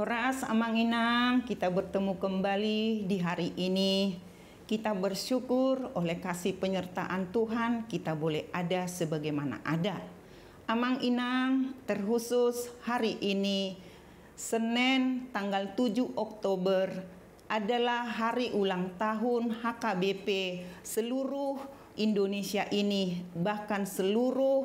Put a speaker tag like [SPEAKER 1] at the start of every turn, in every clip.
[SPEAKER 1] Horas Amang Inang, kita bertemu kembali di hari ini. Kita bersyukur oleh kasih penyertaan Tuhan kita boleh ada sebagaimana ada. Amang Inang terkhusus hari ini Senin tanggal 7 Oktober adalah hari ulang tahun HKBP seluruh Indonesia ini bahkan seluruh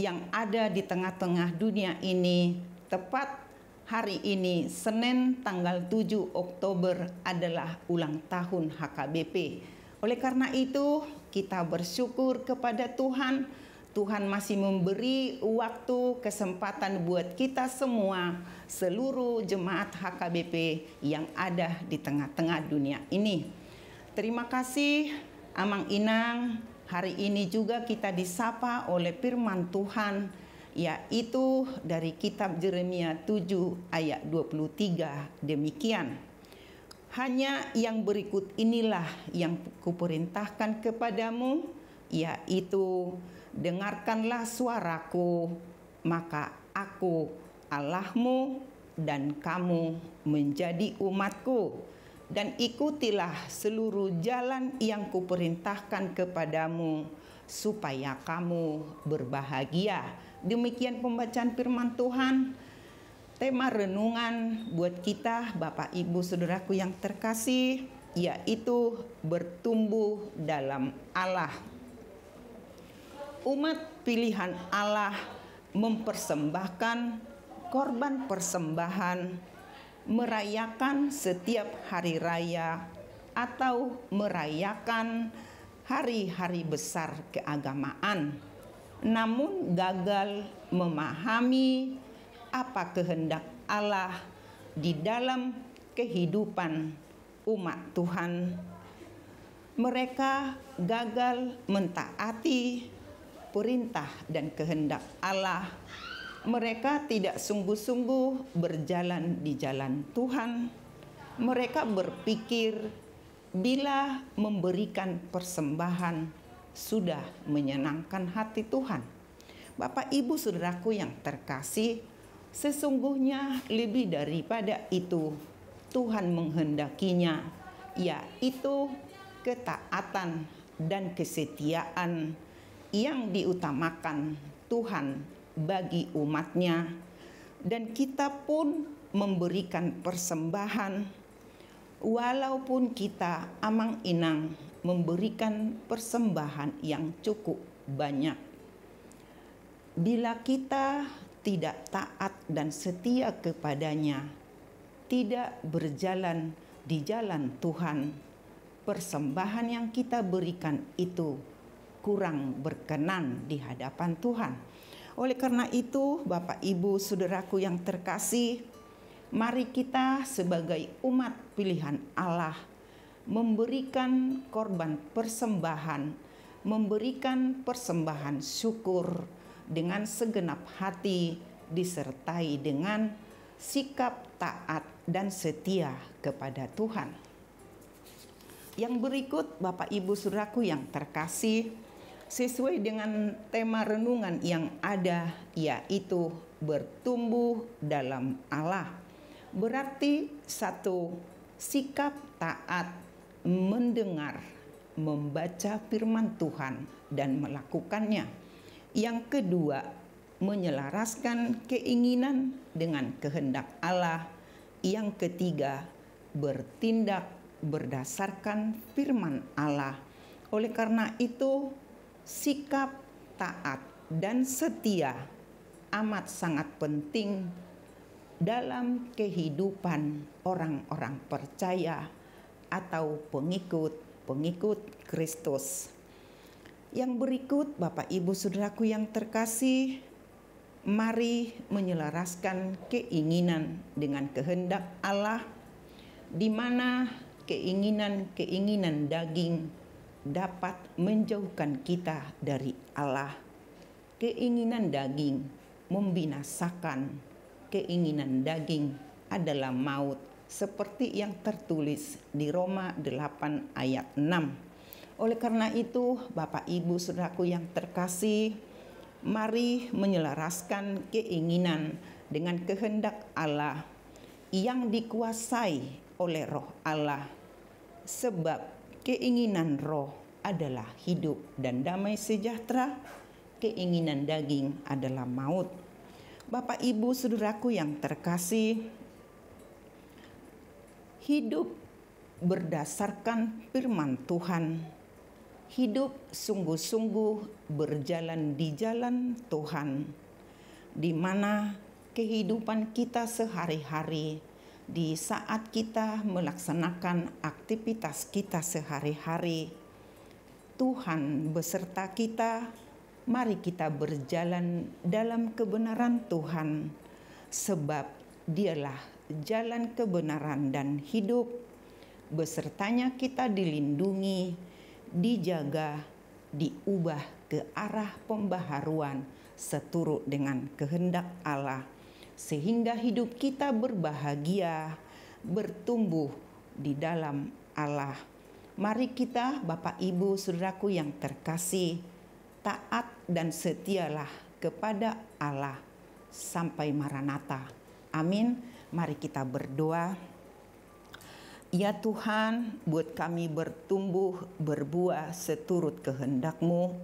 [SPEAKER 1] yang ada di tengah-tengah dunia ini tepat hari ini Senin tanggal 7 Oktober adalah ulang tahun HKBP. Oleh karena itu, kita bersyukur kepada Tuhan. Tuhan masih memberi waktu kesempatan buat kita semua, seluruh jemaat HKBP yang ada di tengah-tengah dunia ini. Terima kasih Amang Inang, hari ini juga kita disapa oleh firman Tuhan yaitu dari kitab Jeremia 7 ayat 23 demikian hanya yang berikut inilah yang kuperintahkan kepadamu yaitu dengarkanlah suaraku maka aku Allahmu dan kamu menjadi umatku dan ikutilah seluruh jalan yang kuperintahkan kepadamu supaya kamu berbahagia. Demikian pembacaan firman Tuhan. Tema renungan buat kita Bapak Ibu Saudaraku yang terkasih yaitu bertumbuh dalam Allah. Umat pilihan Allah mempersembahkan korban persembahan merayakan setiap hari raya atau merayakan hari-hari besar keagamaan, namun gagal memahami apa kehendak Allah di dalam kehidupan umat Tuhan. Mereka gagal mentaati perintah dan kehendak Allah mereka tidak sungguh-sungguh berjalan di jalan Tuhan. Mereka berpikir bila memberikan persembahan sudah menyenangkan hati Tuhan. Bapak, ibu, saudaraku yang terkasih, sesungguhnya lebih daripada itu, Tuhan menghendakinya, yaitu ketaatan dan kesetiaan yang diutamakan Tuhan bagi umatnya dan kita pun memberikan persembahan walaupun kita amang inang memberikan persembahan yang cukup banyak. Bila kita tidak taat dan setia kepadanya, tidak berjalan di jalan Tuhan, persembahan yang kita berikan itu kurang berkenan di hadapan Tuhan. Oleh karena itu, Bapak, Ibu, saudaraku yang terkasih, mari kita sebagai umat pilihan Allah memberikan korban persembahan, memberikan persembahan syukur dengan segenap hati disertai dengan sikap taat dan setia kepada Tuhan. Yang berikut Bapak Ibu Saudaraku yang terkasih, sesuai dengan tema renungan yang ada, yaitu bertumbuh dalam Allah. Berarti satu, sikap taat mendengar, membaca firman Tuhan dan melakukannya. Yang kedua, menyelaraskan keinginan dengan kehendak Allah. Yang ketiga, bertindak berdasarkan firman Allah. Oleh karena itu, sikap taat dan setia amat sangat penting dalam kehidupan orang-orang percaya atau pengikut-pengikut Kristus. Yang berikut, Bapak Ibu Saudaraku yang terkasih, mari menyelaraskan keinginan dengan kehendak Allah, di mana keinginan-keinginan daging dapat menjauhkan kita dari Allah. Keinginan daging membinasakan. Keinginan daging adalah maut seperti yang tertulis di Roma 8 ayat 6. Oleh karena itu, Bapak Ibu Saudaraku yang terkasih, mari menyelaraskan keinginan dengan kehendak Allah yang dikuasai oleh Roh Allah. Sebab Keinginan roh adalah hidup dan damai sejahtera, keinginan daging adalah maut. Bapak, ibu, saudaraku yang terkasih, hidup berdasarkan firman Tuhan hidup sungguh-sungguh berjalan di jalan Tuhan, di mana kehidupan kita sehari-hari di saat kita melaksanakan aktivitas kita sehari-hari. Tuhan beserta kita, mari kita berjalan dalam kebenaran Tuhan, sebab Dialah jalan kebenaran dan hidup. Besertanya kita dilindungi, dijaga, diubah ke arah pembaharuan seturut dengan kehendak Allah sehingga hidup kita berbahagia, bertumbuh di dalam Allah. Mari kita, Bapak, Ibu, saudaraku yang terkasih, taat dan setialah kepada Allah sampai Maranatha. Amin. Mari kita berdoa. Ya Tuhan, buat kami bertumbuh, berbuah seturut kehendak-Mu.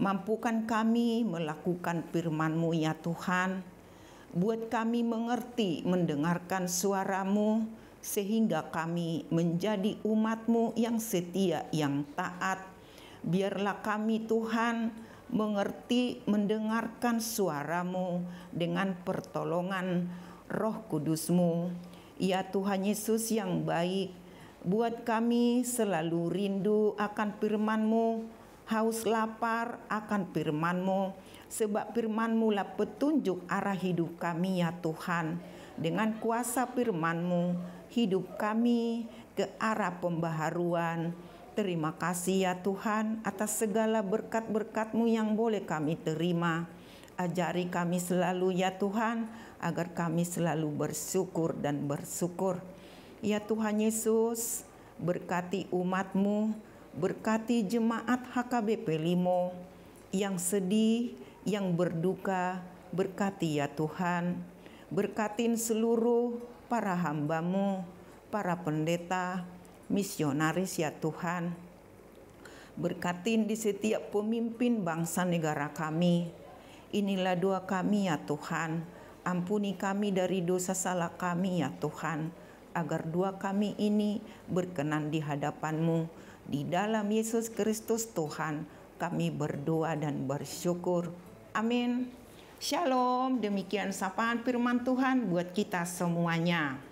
[SPEAKER 1] Mampukan kami melakukan firman-Mu ya Tuhan, buat kami mengerti mendengarkan suaramu, sehingga kami menjadi umatmu yang setia, yang taat. Biarlah kami Tuhan mengerti mendengarkan suaramu dengan pertolongan roh kudusmu. Ya Tuhan Yesus yang baik, buat kami selalu rindu akan firmanmu, haus lapar akan firmanmu, Sebab firman-Mu lah petunjuk arah hidup kami ya Tuhan. Dengan kuasa firman-Mu, hidup kami ke arah pembaharuan. Terima kasih ya Tuhan atas segala berkat-berkat-Mu yang boleh kami terima. Ajari kami selalu ya Tuhan agar kami selalu bersyukur dan bersyukur. Ya Tuhan Yesus, berkati umatmu, berkati jemaat HKBP Limo yang sedih, yang berduka, berkati ya Tuhan, berkatin seluruh para hambamu, para pendeta, misionaris ya Tuhan. Berkatin di setiap pemimpin bangsa negara kami. Inilah doa kami ya Tuhan. Ampuni kami dari dosa salah kami ya Tuhan. Agar doa kami ini berkenan di hadapanmu. Di dalam Yesus Kristus Tuhan kami berdoa dan bersyukur. Amin. Shalom, demikian sapaan firman Tuhan buat kita semuanya.